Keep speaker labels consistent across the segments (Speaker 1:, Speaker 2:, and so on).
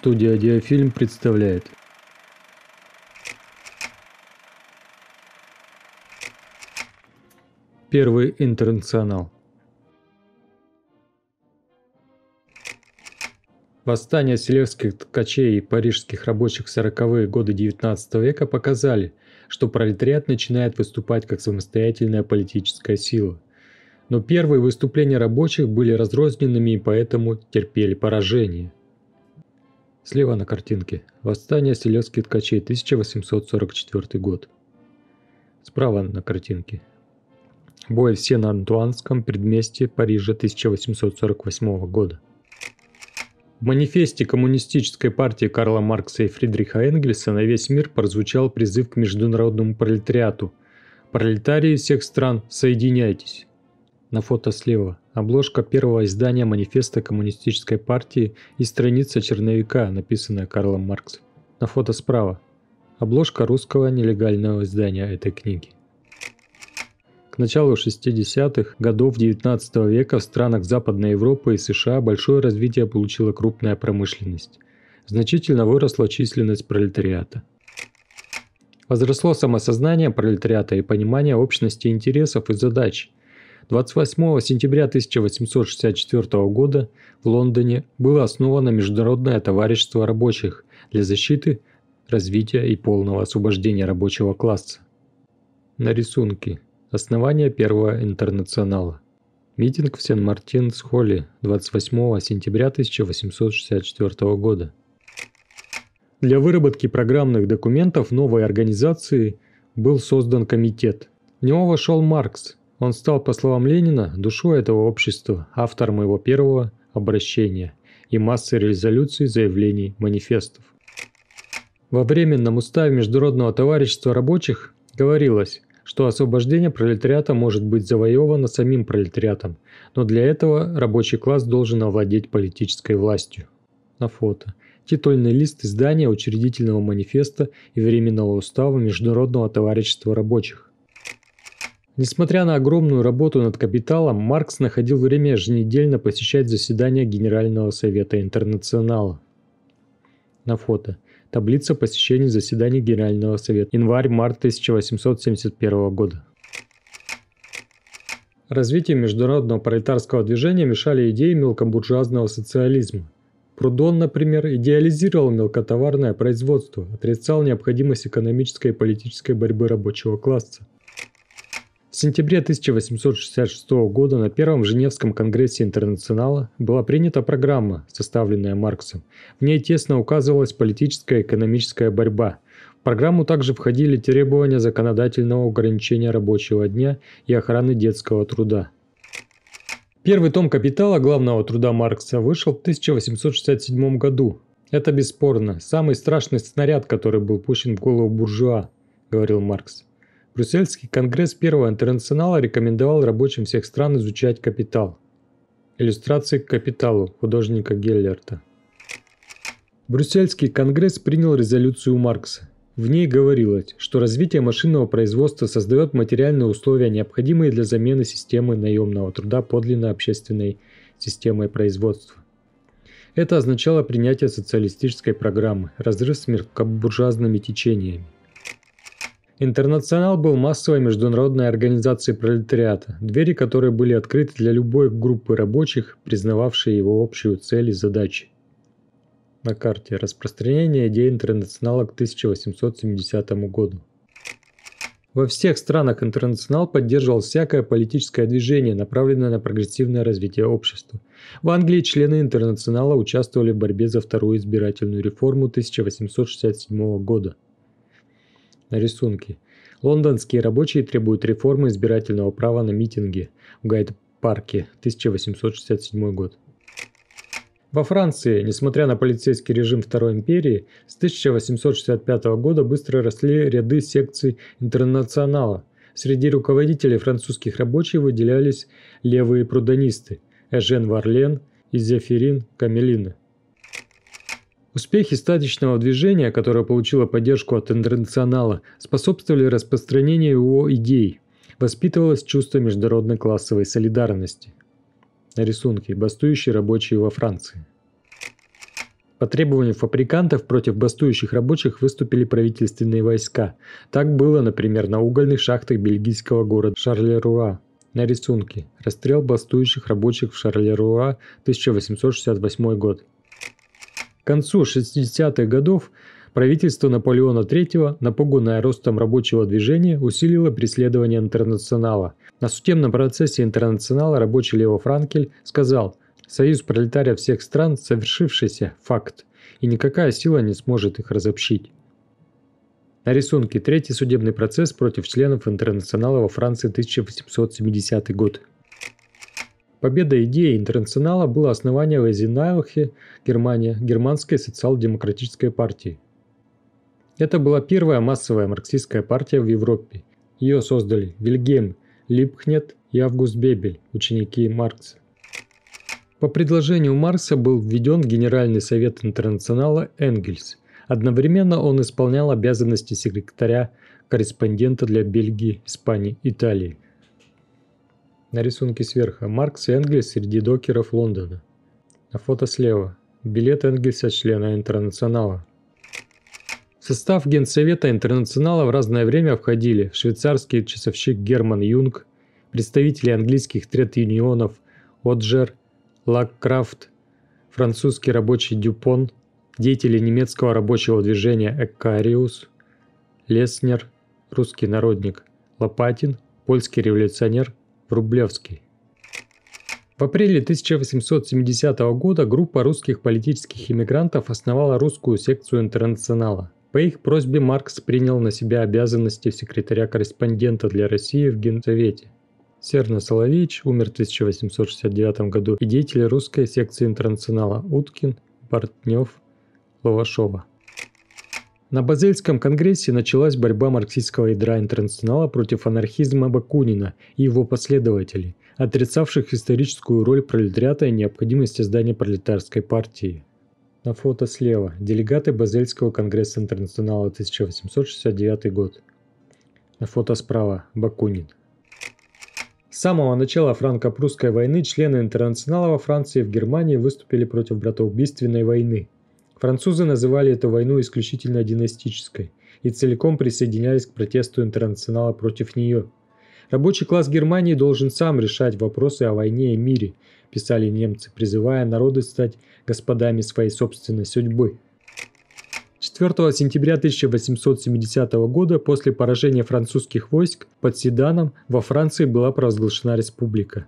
Speaker 1: Студия «Диафильм» представляет. Первый интернационал. Восстания селевских ткачей и парижских рабочих в 40-е годы XIX века показали, что пролетариат начинает выступать как самостоятельная политическая сила. Но первые выступления рабочих были разрозненными и поэтому терпели поражение – Слева на картинке – восстание селецких ткачей 1844 год. Справа на картинке – бой в Сен-Антуанском предместе Парижа 1848 года. В манифесте Коммунистической партии Карла Маркса и Фридриха Энгельса на весь мир прозвучал призыв к международному пролетариату. Пролетарии всех стран, соединяйтесь! На фото слева Обложка первого издания манифеста Коммунистической партии и страница черновика, написанная Карлом Маркс. На фото справа. Обложка русского нелегального издания этой книги. К началу 60-х годов 19 века в странах Западной Европы и США большое развитие получила крупная промышленность. Значительно выросла численность пролетариата. Возросло самосознание пролетариата и понимание общности интересов и задач – 28 сентября 1864 года в Лондоне было основано Международное товарищество рабочих для защиты, развития и полного освобождения рабочего класса. На рисунке. Основание Первого интернационала. Митинг в Сен-Мартинс-Холле 28 сентября 1864 года. Для выработки программных документов новой организации был создан комитет. В него вошел Маркс, он стал, по словам Ленина, душой этого общества, автором его первого обращения и массы резолюций, заявлений, манифестов. Во Временном уставе Международного товарищества рабочих говорилось, что освобождение пролетариата может быть завоевано самим пролетариатом, но для этого рабочий класс должен овладеть политической властью. На фото. Титульный лист издания учредительного манифеста и Временного устава Международного товарищества рабочих. Несмотря на огромную работу над капиталом, Маркс находил время еженедельно посещать заседания Генерального совета Интернационала. На фото. Таблица посещений заседаний Генерального совета. Январь-март 1871 года. Развитию международного пролетарского движения мешали идеи мелкобуржуазного социализма. Прудон, например, идеализировал мелкотоварное производство, отрицал необходимость экономической и политической борьбы рабочего класса. В сентябре 1866 года на Первом Женевском конгрессе интернационала была принята программа, составленная Марксом. В ней тесно указывалась политическая и экономическая борьба. В программу также входили требования законодательного ограничения рабочего дня и охраны детского труда. Первый том «Капитала» главного труда Маркса вышел в 1867 году. «Это бесспорно, самый страшный снаряд, который был пущен в голову буржуа», — говорил Маркс. Брюссельский конгресс Первого интернационала рекомендовал рабочим всех стран изучать «Капитал». Иллюстрации к «Капиталу» художника Геллерта. Брюссельский конгресс принял резолюцию Маркса. В ней говорилось, что развитие машинного производства создает материальные условия, необходимые для замены системы наемного труда подлинной общественной системой производства. Это означало принятие социалистической программы, разрыв с мелкобуржуазными течениями. Интернационал был массовой международной организацией пролетариата, двери которой были открыты для любой группы рабочих, признававшей его общую цель и задачи. На карте распространение идеи интернационала к 1870 году. Во всех странах интернационал поддерживал всякое политическое движение, направленное на прогрессивное развитие общества. В Англии члены интернационала участвовали в борьбе за вторую избирательную реформу 1867 года – на рисунке Лондонские рабочие требуют реформы избирательного права на митинги в Гайд-парке, 1867 год. Во Франции, несмотря на полицейский режим Второй империи, с 1865 года быстро росли ряды секций интернационала. Среди руководителей французских рабочих выделялись левые прудонисты Эжен Варлен и Зефирин Камелина – Успехи статичного движения, которое получило поддержку от интернационала, способствовали распространению его идей. Воспитывалось чувство международной классовой солидарности. На рисунке Бастующие рабочие во Франции. По требованию фабрикантов против бастующих рабочих выступили правительственные войска. Так было, например, на угольных шахтах бельгийского города Шарлеруа. На рисунке. Расстрел бастующих рабочих в Шарлеруа 1868 год концу 60-х годов правительство Наполеона III, напуганное ростом рабочего движения, усилило преследование интернационала. На судебном процессе интернационала рабочий Лео Франкель сказал «Союз пролетариев всех стран – совершившийся факт, и никакая сила не сможет их разобщить». На рисунке третий судебный процесс против членов интернационала во Франции 1870 год. Победа идеи интернационала была основанием Эйзенауэхе Германия, Германской социал-демократической партии. Это была первая массовая марксистская партия в Европе. Ее создали Вильгельм Липхнет и Август Бебель, ученики Маркса. По предложению Маркса был введен Генеральный совет интернационала Энгельс. Одновременно он исполнял обязанности секретаря-корреспондента для Бельгии, Испании, Италии – на рисунке сверху Маркс и Энгельс среди докеров Лондона. На фото слева билет Энгельса члена Интернационала. В состав Генсовета Интернационала в разное время входили швейцарский часовщик Герман Юнг, представители английских трет-юнионов Оджер, Лаккрафт, французский рабочий Дюпон, деятели немецкого рабочего движения Эккариус, Леснер, русский народник, Лопатин, польский революционер Врублевский. В апреле 1870 года группа русских политических иммигрантов основала русскую секцию «Интернационала». По их просьбе Маркс принял на себя обязанности секретаря-корреспондента для России в Генсовете. Серна Соловеич умер в 1869 году и деятели русской секции «Интернационала» Уткин, Портнев, Лавашова – на Базельском конгрессе началась борьба марксистского ядра интернационала против анархизма Бакунина и его последователей, отрицавших историческую роль пролетариата и необходимость создания пролетарской партии. На фото слева – делегаты Базельского конгресса интернационала 1869 год. На фото справа – Бакунин. С самого начала франко-прусской войны члены интернационала во Франции и в Германии выступили против братоубийственной войны – Французы называли эту войну исключительно династической и целиком присоединялись к протесту интернационала против нее. «Рабочий класс Германии должен сам решать вопросы о войне и мире», – писали немцы, призывая народы стать господами своей собственной судьбы. 4 сентября 1870 года после поражения французских войск под Седаном во Франции была провозглашена республика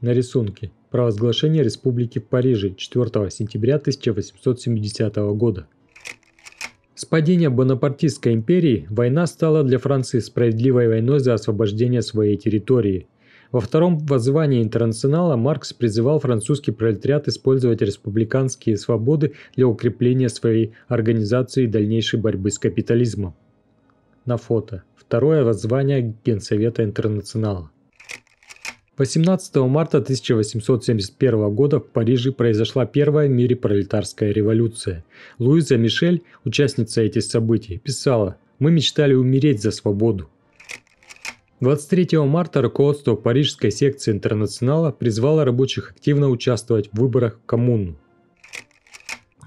Speaker 1: на рисунке «Провозглашение Республики в Париже 4 сентября 1870 года». С падения Бонапартистской империи война стала для Франции справедливой войной за освобождение своей территории. Во втором воззвании интернационала Маркс призывал французский пролетариат использовать республиканские свободы для укрепления своей организации и дальнейшей борьбы с капитализмом. На фото. Второе воззвание Генсовета интернационала. 18 марта 1871 года в Париже произошла первая в мире пролетарская революция. Луиза Мишель, участница этих событий, писала «Мы мечтали умереть за свободу». 23 марта руководство парижской секции интернационала призвало рабочих активно участвовать в выборах в коммуну.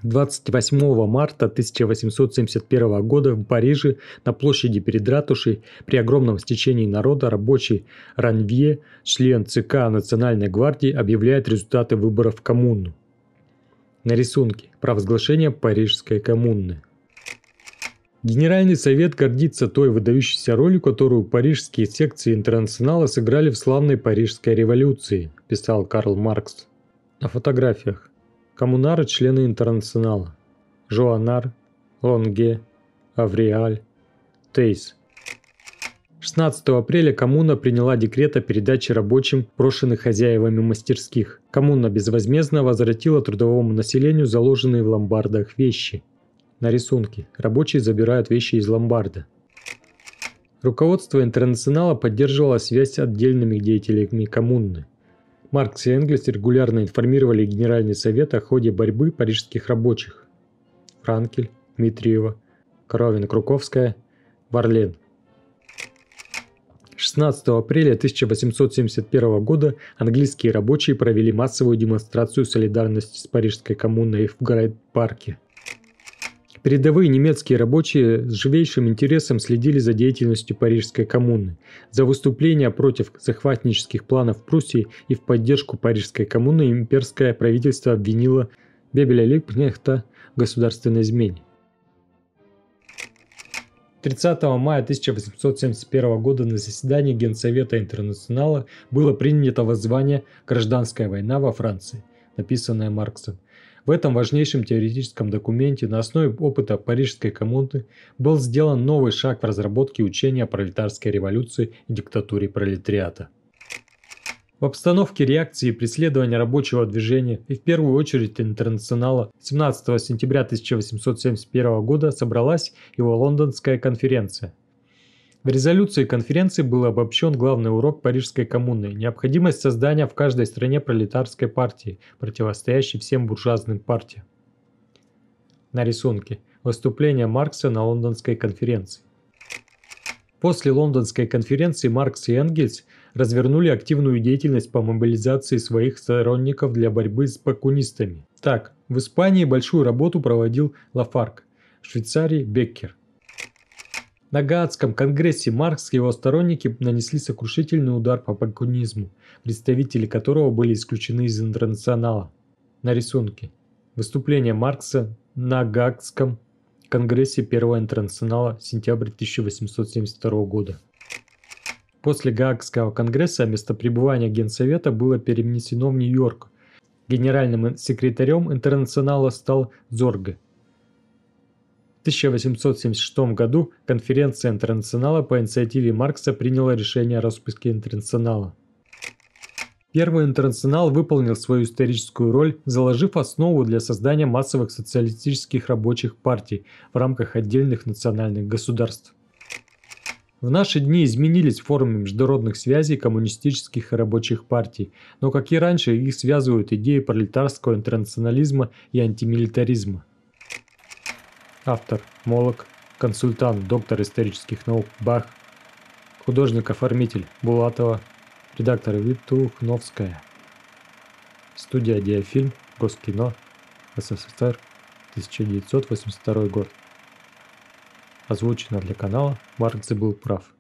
Speaker 1: 28 марта 1871 года в Париже на площади перед ратушей при огромном стечении народа рабочий Ранвье, член ЦК Национальной гвардии, объявляет результаты выборов в коммуну. На рисунке провозглашение Парижской коммуны. Генеральный совет гордится той выдающейся ролью, которую парижские секции интернационала сыграли в славной Парижской революции, писал Карл Маркс. На фотографиях Коммунары – члены интернационала. Жоанар, Лонге, Авриаль, Тейс. 16 апреля коммуна приняла декрет о передаче рабочим, брошенных хозяевами мастерских. Коммуна безвозмездно возвратила трудовому населению заложенные в ломбардах вещи. На рисунке рабочие забирают вещи из ломбарда. Руководство интернационала поддерживало связь с отдельными деятелями коммуны. Маркс и Энгельс регулярно информировали Генеральный совет о ходе борьбы парижских рабочих. Франкель, Дмитриева, Коровин-Круковская, Варлен. 16 апреля 1871 года английские рабочие провели массовую демонстрацию солидарности с парижской коммуной в Грайд-парке – Передовые немецкие рабочие с живейшим интересом следили за деятельностью Парижской коммуны, за выступления против захватнических планов Пруссии и в поддержку Парижской коммуны имперское правительство обвинило Бебеля Липкнехта в государственной измене. 30 мая 1871 года на заседании Генсовета Интернационала было принято воззвание «Гражданская война во Франции», написанное Марксом – в этом важнейшем теоретическом документе на основе опыта Парижской коммуны был сделан новый шаг в разработке учения о пролетарской революции и диктатуре пролетариата. В обстановке реакции и преследования рабочего движения и в первую очередь интернационала 17 сентября 1871 года собралась его лондонская конференция – в резолюции конференции был обобщен главный урок Парижской коммуны – необходимость создания в каждой стране пролетарской партии, противостоящей всем буржуазным партиям. На рисунке – выступление Маркса на лондонской конференции. После лондонской конференции Маркс и Энгельс развернули активную деятельность по мобилизации своих сторонников для борьбы с пакунистами. Так, в Испании большую работу проводил Лафарк, в Швейцарии – Беккер – на Гаагском конгрессе Маркс и его сторонники нанесли сокрушительный удар по пакунизму, представители которого были исключены из интернационала. На рисунке. Выступление Маркса на Гаагском конгрессе Первого интернационала сентябрь 1872 года. После Гаагского конгресса место пребывания Генсовета было перенесено в Нью-Йорк. Генеральным секретарем интернационала стал Зорге – 1876 году Конференция Интернационала по инициативе Маркса приняла решение о распуске Интернационала. Первый интернационал выполнил свою историческую роль, заложив основу для создания массовых социалистических рабочих партий в рамках отдельных национальных государств. В наши дни изменились формы международных связей коммунистических и рабочих партий, но как и раньше их связывают идеи пролетарского интернационализма и антимилитаризма. Автор – Молок, консультант, доктор исторических наук Бах, художник-оформитель Булатова, редактор Витухновская. Студия «Диафильм», Госкино, СССР, 1982 год. Озвучено для канала «Маркс и был прав».